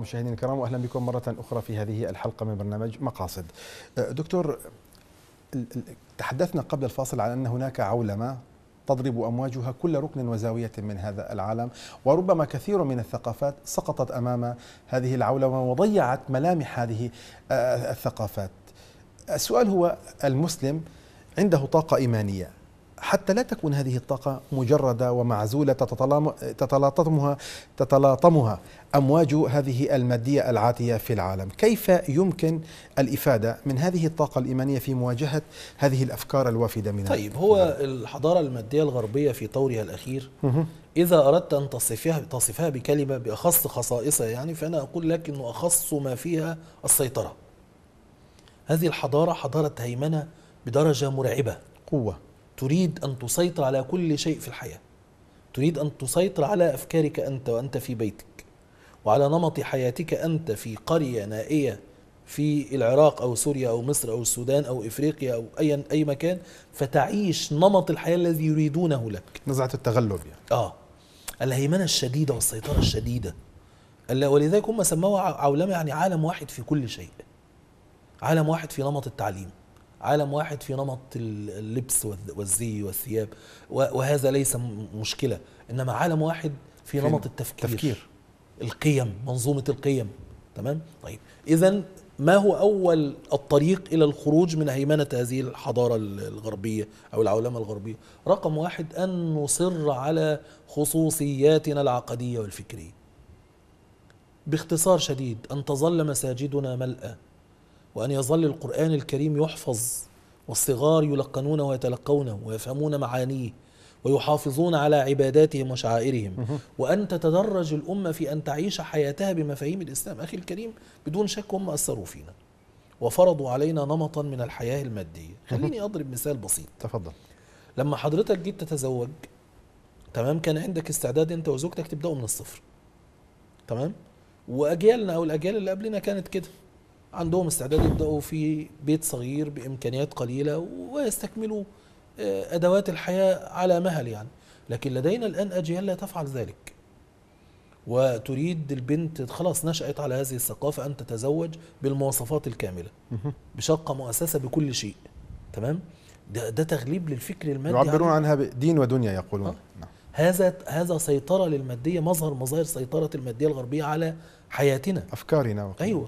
مشاهدينا الكرام واهلا بكم مره اخرى في هذه الحلقه من برنامج مقاصد. أه، دكتور تحدثنا قبل الفاصل عن ان هناك عولمه تضرب امواجها كل ركن وزاويه من هذا العالم وربما كثير من الثقافات سقطت امام هذه العولمه وضيعت ملامح هذه أه، الثقافات. السؤال هو المسلم عنده طاقه ايمانيه حتى لا تكون هذه الطاقة مجردة ومعزولة تتلاطمها تتلاطمها أمواج هذه المادية العاتية في العالم، كيف يمكن الإفادة من هذه الطاقة الإيمانية في مواجهة هذه الأفكار الوافدة منها؟ طيب هو الحضارة المادية الغربية في طورها الأخير إذا أردت أن تصفها تصفها بكلمة بأخص خصائصها يعني فأنا أقول لك أنه أخص ما فيها السيطرة. هذه الحضارة حضارة هيمنة بدرجة مرعبة. قوة تريد أن تسيطر على كل شيء في الحياة تريد أن تسيطر على أفكارك أنت وأنت في بيتك وعلى نمط حياتك أنت في قرية نائية في العراق أو سوريا أو مصر أو السودان أو إفريقيا أو أي, أي مكان فتعيش نمط الحياة الذي يريدونه لك نزعة التغلب يعني آه الهيمنة الشديدة والسيطرة الشديدة ولذلك هم سموها عولمة يعني عالم واحد في كل شيء عالم واحد في نمط التعليم عالم واحد في نمط اللبس والزي والثياب وهذا ليس مشكله انما عالم واحد في نمط التفكير تفكير. القيم منظومه القيم تمام طيب اذا ما هو اول الطريق الى الخروج من هيمنه هذه الحضاره الغربيه او العولمه الغربيه رقم واحد ان نصر على خصوصياتنا العقديه والفكريه باختصار شديد ان تظل مساجدنا ملأى وأن يظل القرآن الكريم يحفظ والصغار يلقنونه ويتلقونه ويفهمون معانيه ويحافظون على عباداتهم وشعائرهم وأن تتدرج الأمة في أن تعيش حياتها بمفاهيم الإسلام أخي الكريم بدون شك هم أثروا فينا وفرضوا علينا نمطا من الحياة المادية خليني أضرب مثال بسيط تفضل لما حضرتك جيت تتزوج تمام كان عندك استعداد أنت وزوجتك تبدأوا من الصفر تمام وأجيالنا أو الأجيال اللي قبلنا كانت كده عندهم استعداد يبداوا في بيت صغير بامكانيات قليله ويستكملوا آه، ادوات الحياه على مهل يعني لكن لدينا الان اجيال لا تفعل ذلك وتريد البنت خلاص نشأت على هذه الثقافة أن تتزوج بالمواصفات الكاملة بشقة مؤسسة بكل شيء تمام ده, ده تغليب للفكر المادي يعبرون عنها دين ودنيا يقولون آه. نعم. هذا هذا سيطرة للمادية مظهر مظاهر سيطرة المادية الغربية على حياتنا أفكارنا وكلمة. أيوة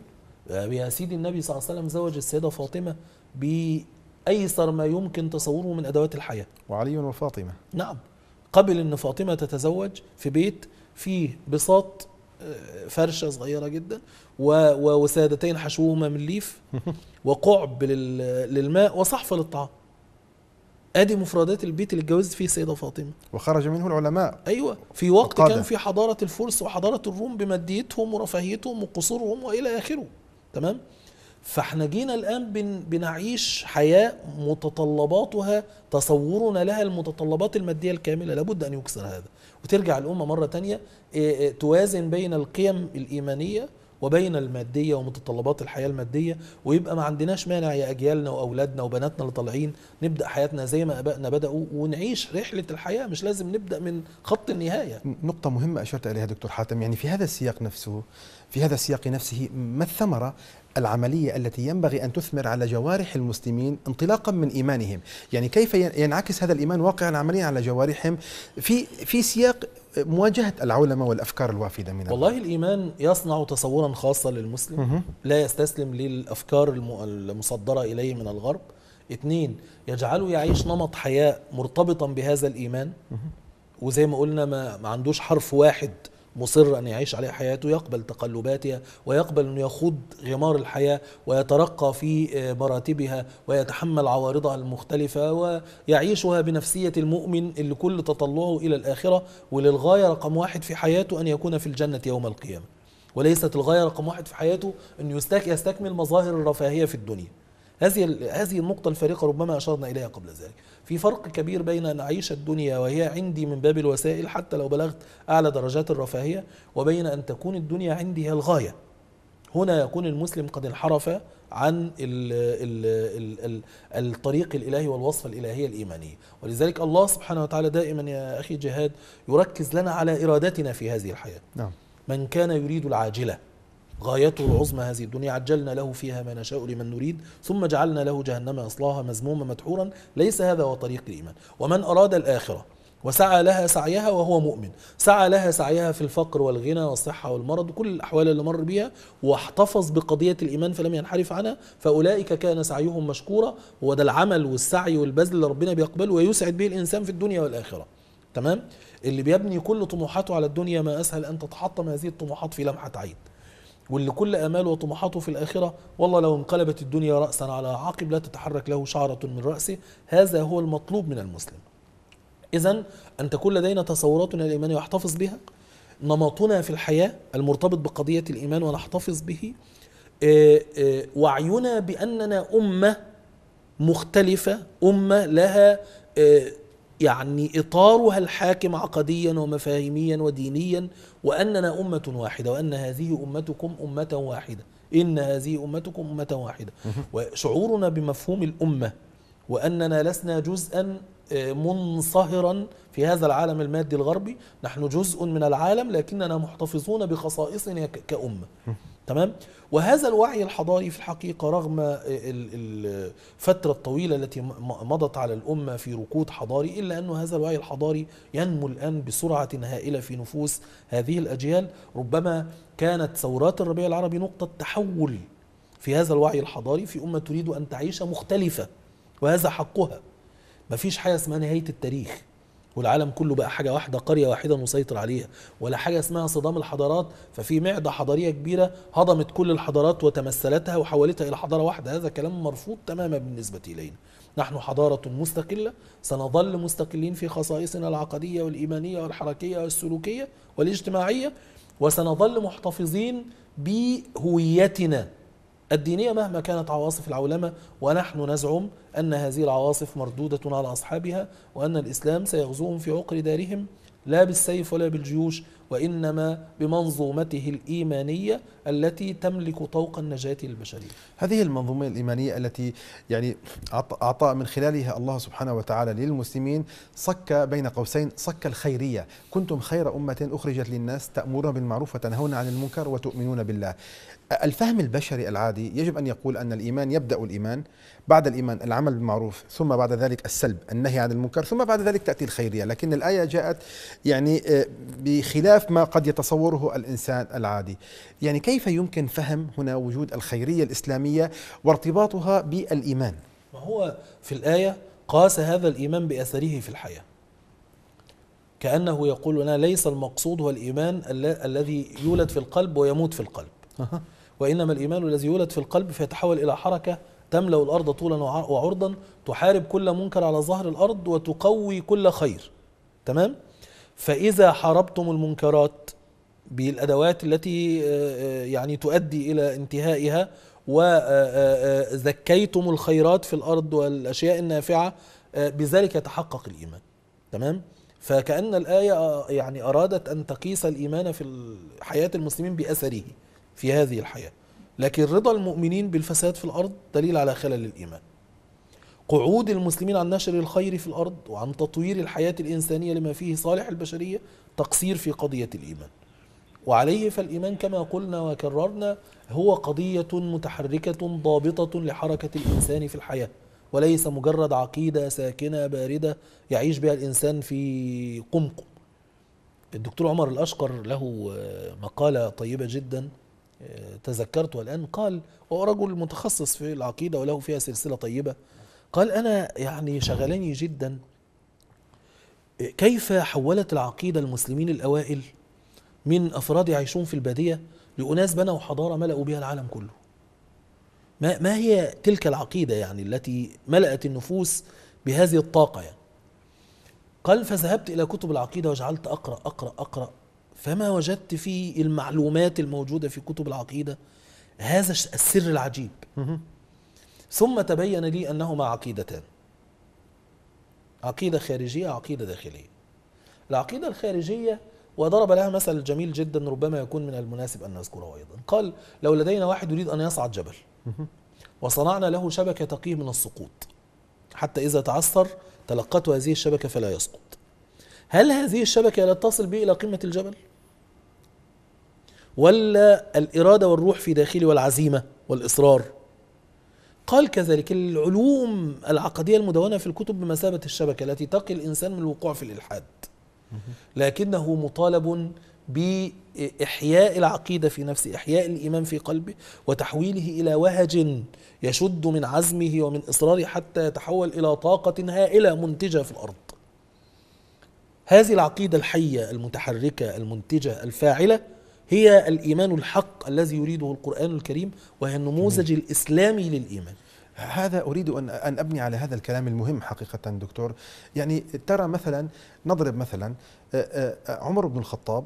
يا سيدي النبي صلى الله عليه وسلم زوج السيدة فاطمة بأيسر ما يمكن تصوره من أدوات الحياة وعلي وفاطمة نعم قبل أن فاطمة تتزوج في بيت فيه بساط آه، فرشة صغيرة جدا وسادتين حشوهما من ليف <laughs> وقعب للماء وصحفة للطعام ادي مفردات البيت اللي اتجوزت فيه السيده فاطمه وخرج منه العلماء ايوه في وقت وقادة. كان في حضاره الفرس وحضاره الروم بماديتهم ورفاهيتهم وقصورهم والى اخره تمام فاحنا جينا الان بن بنعيش حياه متطلباتها تصورنا لها المتطلبات الماديه الكامله لابد ان يكسر هذا وترجع الامه مره تانية إيه، إيه، توازن بين القيم الايمانيه وبين الماديه ومتطلبات الحياه الماديه ويبقى ما عندناش مانع يا اجيالنا واولادنا وبناتنا اللي طالعين نبدا حياتنا زي ما ابائنا بداوا ونعيش رحله الحياه مش لازم نبدا من خط النهايه. نقطه مهمه اشرت اليها دكتور حاتم يعني في هذا السياق نفسه في هذا السياق نفسه ما الثمرة العملية التي ينبغي أن تثمر على جوارح المسلمين انطلاقا من إيمانهم يعني كيف ينعكس هذا الإيمان واقعا عمليا على جوارحهم في, في سياق مواجهة العولمة والأفكار الوافدة من والله الإيمان يصنع تصورا خاصا للمسلم لا يستسلم للأفكار المصدرة إليه من الغرب اثنين يجعله يعيش نمط حياة مرتبطا بهذا الإيمان وزي ما قلنا ما, ما عندوش حرف واحد مصر أن يعيش عليها حياته يقبل تقلباتها ويقبل أن يخوض غمار الحياة ويترقى في آه، مراتبها ويتحمل عوارضها المختلفة ويعيشها بنفسية المؤمن اللي كل تطلعه إلى الآخرة وللغاية رقم واحد في حياته أن يكون في الجنة يوم القيامة وليست الغاية رقم واحد في حياته أن يستكمل مظاهر الرفاهية في الدنيا هذه هذه النقطة الفارقة ربما أشرنا إليها قبل ذلك في فرق كبير بين أن أعيش الدنيا وهي عندي من باب الوسائل حتى لو بلغت أعلى درجات الرفاهية وبين أن تكون الدنيا عندي هي الغاية هنا يكون المسلم قد انحرف عن الـ الـ الـ الـ الطريق الإلهي والوصفة الإلهية الإيمانية ولذلك الله سبحانه وتعالى دائما يا أخي جهاد يركز لنا على إرادتنا في هذه الحياة نعم. من كان يريد العاجلة غايته العظمى هذه الدنيا عجلنا له فيها ما نشاء لمن نريد ثم جعلنا له جهنم يصلاها مذموما مدحورا ليس هذا هو طريق الإيمان ومن أراد الآخرة وسعى لها سعيها وهو مؤمن سعى لها سعيها في الفقر والغنى والصحة والمرض وكل الأحوال اللي مر بها واحتفظ بقضية الإيمان فلم ينحرف عنها فأولئك كان سعيهم مشكورا هو ده العمل والسعي والبذل اللي ربنا بيقبله ويسعد به الإنسان في الدنيا والآخرة تمام اللي بيبني كل طموحاته على الدنيا ما أسهل أن تتحطم هذه الطموحات في لمحة عيد واللي كل اماله وطموحاته في الاخره والله لو انقلبت الدنيا راسا على عقب لا تتحرك له شعره من راسه هذا هو المطلوب من المسلم اذا ان تكون لدينا تصوراتنا الايمان يحتفظ بها نمطنا في الحياه المرتبط بقضيه الايمان ونحتفظ به آه، آه، وعينا باننا امه مختلفه امه لها آه، يعني إطارها الحاكم عقديا ومفاهيميا ودينيا وأننا أمة واحدة وأن هذه أمتكم أمة واحدة إن هذه أمتكم أمة واحدة وشعورنا بمفهوم الأمة وأننا لسنا جزءا آه، منصهرا في هذا العالم المادي الغربي نحن جزء من العالم لكننا محتفظون بخصائصنا كأمة تمام وهذا الوعي الحضاري في الحقيقة رغم الفترة الطويلة التي مضت على الأمة في ركود حضاري إلا أن هذا الوعي الحضاري ينمو الآن بسرعة هائلة في نفوس هذه الأجيال ربما كانت ثورات الربيع العربي نقطة تحول في هذا الوعي الحضاري في أمة تريد أن تعيش مختلفة وهذا حقها مفيش حاجة اسمها نهاية التاريخ والعالم كله بقى حاجه واحده قريه واحده مسيطر عليها ولا حاجه اسمها صدام الحضارات ففي معده حضاريه كبيره هضمت كل الحضارات وتمثلتها وحولتها الى حضاره واحده هذا كلام مرفوض تماما بالنسبه الينا نحن حضاره مستقله سنظل مستقلين في خصائصنا العقديه والايمانيه والحركيه والسلوكيه والاجتماعيه وسنظل محتفظين بهويتنا الدينية مهما كانت عواصف العولمة ونحن نزعم أن هذه العواصف مردودة على أصحابها وأن الإسلام سيغزوهم في عقر دارهم لا بالسيف ولا بالجيوش وإنما بمنظومته الإيمانية التي تملك طوق النجاة البشرية هذه المنظومة الإيمانية التي يعني أعطى من خلالها الله سبحانه وتعالى للمسلمين صك بين قوسين صك الخيرية كنتم خير أمة أخرجت للناس تأمرون بالمعروف وتنهون عن المنكر وتؤمنون بالله الفهم البشري العادي يجب أن يقول أن الإيمان يبدأ الإيمان بعد الإيمان العمل بالمعروف ثم بعد ذلك السلب النهي عن المنكر ثم بعد ذلك تأتي الخيرية لكن الآية جاءت يعني آه، بخلاف ما قد يتصوره الإنسان العادي يعني كيف يمكن فهم هنا وجود الخيرية الإسلامية وارتباطها بالإيمان ما هو في الآية قاس هذا الإيمان بأثره في الحياة كأنه يقول لنا ليس المقصود هو الإيمان الذي يولد في القلب ويموت في القلب وإنما الإيمان الذي يولد في القلب فيتحول إلى حركة تملأ الأرض طولا وعرضا تحارب كل منكر على ظهر الأرض وتقوي كل خير تمام فإذا حاربتم المنكرات بالأدوات التي يعني تؤدي إلى انتهائها وزكيتم الخيرات في الأرض والأشياء النافعة بذلك يتحقق الإيمان تمام فكأن الآية يعني أرادت أن تقيس الإيمان في حياة المسلمين بأثره في هذه الحياة لكن رضا المؤمنين بالفساد في الأرض دليل على خلل الإيمان قعود المسلمين عن نشر الخير في الأرض وعن تطوير الحياة الإنسانية لما فيه صالح البشرية تقصير في قضية الإيمان وعليه فالإيمان كما قلنا وكررنا هو قضية متحركة ضابطة لحركة الإنسان في الحياة وليس مجرد عقيدة ساكنة باردة يعيش بها الإنسان في قمقم الدكتور عمر الأشقر له مقالة طيبة جداً تذكرت الآن قال هو رجل متخصص في العقيدة وله فيها سلسلة طيبة قال أنا يعني شغلني جدا كيف حولت العقيدة المسلمين الأوائل من أفراد يعيشون في البادية لأناس بنوا حضارة ملأوا بها العالم كله ما, ما هي تلك العقيدة يعني التي ملأت النفوس بهذه الطاقة يعني قال فذهبت إلى كتب العقيدة وجعلت أقرأ أقرأ أقرأ فما وجدت في المعلومات الموجودة في كتب العقيدة هذا السر العجيب ثم تبين لي أنهما عقيدتان عقيدة خارجية عقيدة داخلية العقيدة الخارجية وضرب لها مثل جميل جدا ربما يكون من المناسب أن نذكره أيضا قال لو لدينا واحد يريد أن يصعد جبل وصنعنا له شبكة تقيه من السقوط حتى إذا تعثر تلقته هذه الشبكة فلا يسقط هل هذه الشبكة لا تصل به إلى قمة الجبل؟ ولا الإرادة والروح في داخلي والعزيمة والإصرار قال كذلك العلوم العقدية المدونة في الكتب بمثابة الشبكة التي تقي الإنسان من الوقوع في الإلحاد لكنه مطالب بإحياء العقيدة في نفسه إحياء الإيمان في قلبه وتحويله إلى وهج يشد من عزمه ومن إصراره حتى يتحول إلى طاقة هائلة منتجة في الأرض هذه العقيدة الحية المتحركة المنتجة الفاعلة هي الإيمان الحق الذي يريده القرآن الكريم وهي النموذج جميل. الإسلامي للإيمان هذا أريد أن أن أبني على هذا الكلام المهم حقيقة دكتور يعني ترى مثلا نضرب مثلا آه، آه، عمر بن الخطاب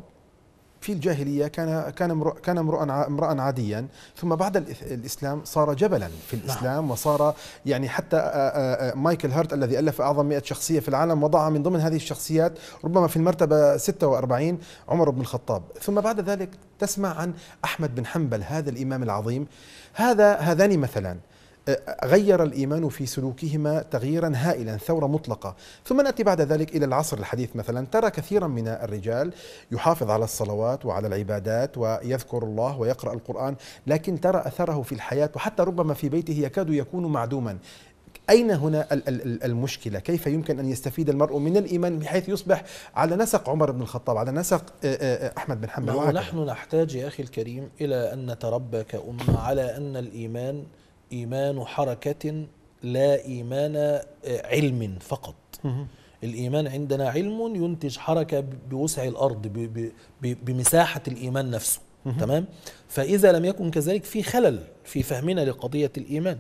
في الجاهليه كان كان كان امرؤا امرا عاديا ثم بعد الاسلام صار جبلا في نعم. الاسلام وصار يعني حتى آه، آه، آه، مايكل هارت الذي الف اعظم 100 شخصيه في العالم وضعها من ضمن هذه الشخصيات ربما في المرتبه 46 عمر بن الخطاب ثم بعد ذلك تسمع عن احمد بن حنبل هذا الامام العظيم هذا هذان مثلان غير الإيمان في سلوكهما تغييرا هائلا ثورة مطلقة ثم نأتي بعد ذلك إلى العصر الحديث مثلا ترى كثيرا من الرجال يحافظ على الصلوات وعلى العبادات ويذكر الله ويقرأ القرآن لكن ترى أثره في الحياة وحتى ربما في بيته يكاد يكون معدوما أين هنا المشكلة؟ كيف يمكن أن يستفيد المرء من الإيمان بحيث يصبح على نسق عمر بن الخطاب على نسق آه، آه، آه، أحمد بن حنبل نحن نحتاج يا أخي الكريم إلى أن نتربى كأمة على أن الإيمان إيمان حركة لا إيمان آه، علم فقط الإيمان عندنا علم ينتج حركة بوسع الأرض بمساحة الإيمان نفسه تمام فإذا لم يكن كذلك في خلل في فهمنا لقضية الإيمان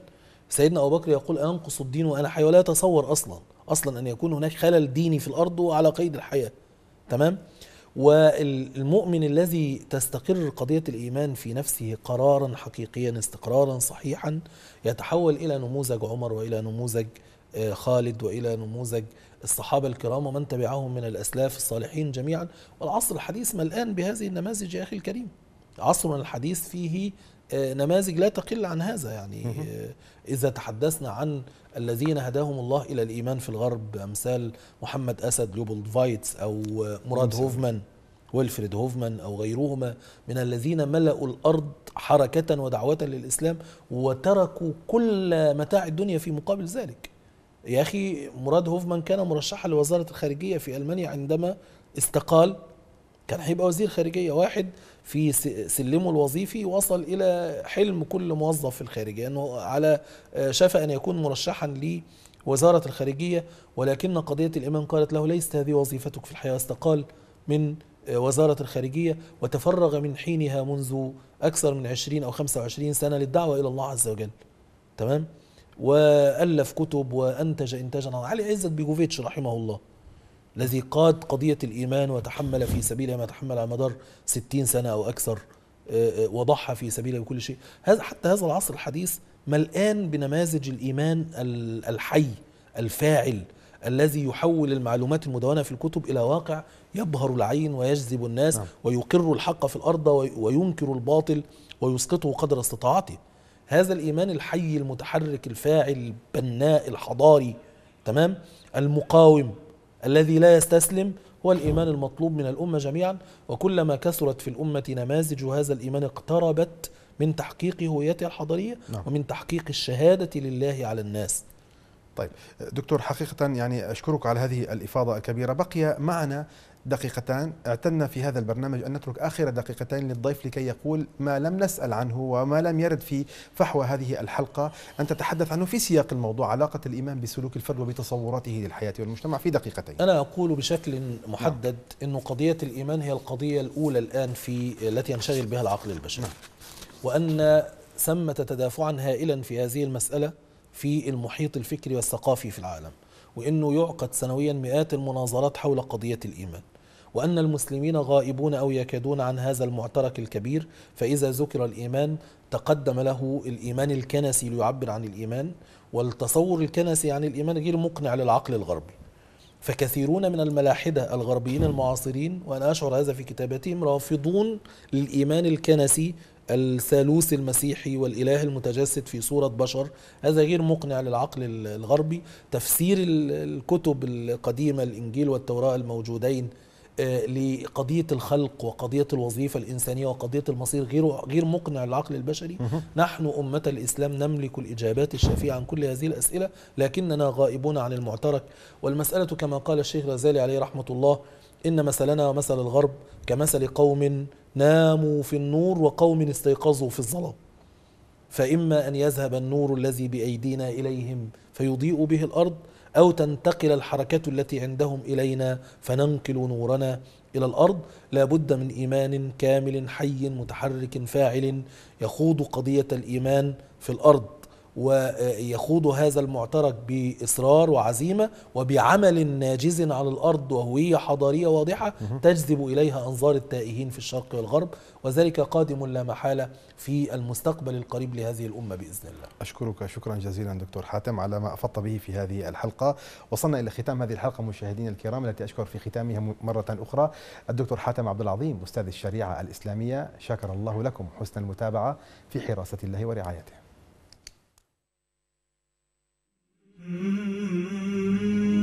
سيدنا أبو بكر يقول أنقص الدين وأنا حي ولا يتصور أصلا أصلا أن يكون هناك خلل ديني في الأرض وعلى قيد الحياة تمام والمؤمن الذي تستقر قضية الإيمان في نفسه قرارا حقيقيا استقرارا صحيحا يتحول إلى نموذج عمر وإلى نموذج آه، خالد وإلى نموذج الصحابة الكرام ومن تبعهم من الأسلاف الصالحين جميعا والعصر الحديث ملآن بهذه النماذج يا أخي الكريم عصرنا الحديث فيه نماذج لا تقل عن هذا يعني آه، إذا تحدثنا عن الذين هداهم الله إلى الإيمان في الغرب أمثال محمد أسد لوبولد فايتس أو مراد هوفمان ويلفريد هوفمان أو غيرهما من الذين ملأوا الأرض حركة ودعوة للإسلام وتركوا كل متاع الدنيا في مقابل ذلك يا أخي مراد هوفمان كان مرشحا لوزارة الخارجية في ألمانيا عندما استقال كان هيبقى وزير خارجيه واحد في سلمه الوظيفي وصل الى حلم كل موظف في الخارجيه انه على آه، شفا ان يكون مرشحا لوزاره الخارجيه ولكن قضيه الامام قالت له ليست هذه وظيفتك في الحياه استقال من آه، وزارة الخارجية وتفرغ من حينها منذ أكثر من 20 أو 25 سنة للدعوة إلى الله عز وجل تمام وألف كتب وأنتج إنتاجا علي عزت بيجوفيتش رحمه الله الذي قاد قضية الإيمان وتحمل في سبيلها ما تحمل على مدار ستين سنة أو أكثر آه، آه، وضحى في سبيله بكل شيء هذا حتى هذا العصر الحديث ملآن بنماذج الإيمان الحي الفاعل الذي يحول المعلومات المدونة في الكتب إلى واقع يبهر العين ويجذب الناس نعم. ويقر الحق في الأرض وينكر الباطل ويسقطه قدر استطاعته هذا الإيمان الحي المتحرك الفاعل البناء الحضاري تمام المقاوم الذي لا يستسلم هو الإيمان المطلوب من الأمة جميعا وكلما كثرت في الأمة نماذج هذا الإيمان اقتربت من تحقيق هويتها الحضارية نعم. ومن تحقيق الشهادة لله على الناس طيب دكتور حقيقة يعني أشكرك على هذه الإفاضة الكبيرة بقي معنا دقيقتان اعتدنا في هذا البرنامج أن نترك آخر دقيقتين للضيف لكي يقول ما لم نسأل عنه وما لم يرد في فحوى هذه الحلقة أن تتحدث عنه في سياق الموضوع علاقة الإيمان بسلوك الفرد وبتصوراته للحياة والمجتمع في دقيقتين أنا أقول بشكل محدد نعم. أن قضية الإيمان هي القضية الأولى الآن في التي ينشغل بها العقل البشري نعم. وأن ثمة تدافعا هائلا في هذه المسألة في المحيط الفكري والثقافي في العالم وأنه يعقد سنويا مئات المناظرات حول قضية الإيمان وأن المسلمين غائبون أو يكادون عن هذا المعترك الكبير فإذا ذكر الإيمان تقدم له الإيمان الكنسي ليعبر عن الإيمان والتصور الكنسي عن الإيمان غير مقنع للعقل الغربي فكثيرون من الملاحدة الغربيين المعاصرين وأنا أشعر هذا في كتاباتهم رافضون الإيمان الكنسي الثالوث المسيحي والاله المتجسد في صوره بشر هذا غير مقنع للعقل الغربي تفسير الكتب القديمه الانجيل والتوراه الموجودين آه، لقضية الخلق وقضية الوظيفة الإنسانية وقضية المصير غير غير مقنع للعقل البشري نحن أمة الإسلام نملك الإجابات الشافية عن كل هذه الأسئلة لكننا غائبون عن المعترك والمسألة كما قال الشيخ غزالي عليه رحمة الله إن مثلنا ومثل الغرب كمثل قوم ناموا في النور وقوم استيقظوا في الظلام فإما أن يذهب النور الذي بأيدينا إليهم فيضيء به الأرض أو تنتقل الحركة التي عندهم إلينا فننقل نورنا إلى الأرض لا بد من إيمان كامل حي متحرك فاعل يخوض قضية الإيمان في الأرض ويخوض هذا المعترك بإصرار وعزيمة وبعمل ناجز على الأرض وهوية حضارية واضحة تجذب إليها أنظار التائهين في الشرق والغرب وذلك قادم لا محالة في المستقبل القريب لهذه الأمة بإذن الله أشكرك شكرا جزيلا دكتور حاتم على ما أفضت به في هذه الحلقة وصلنا إلى ختام هذه الحلقة مشاهدينا الكرام التي أشكر في ختامها مرة أخرى الدكتور حاتم عبد العظيم أستاذ الشريعة الإسلامية شكر الله لكم حسن المتابعة في حراسة الله ورعايته Mm-hmm.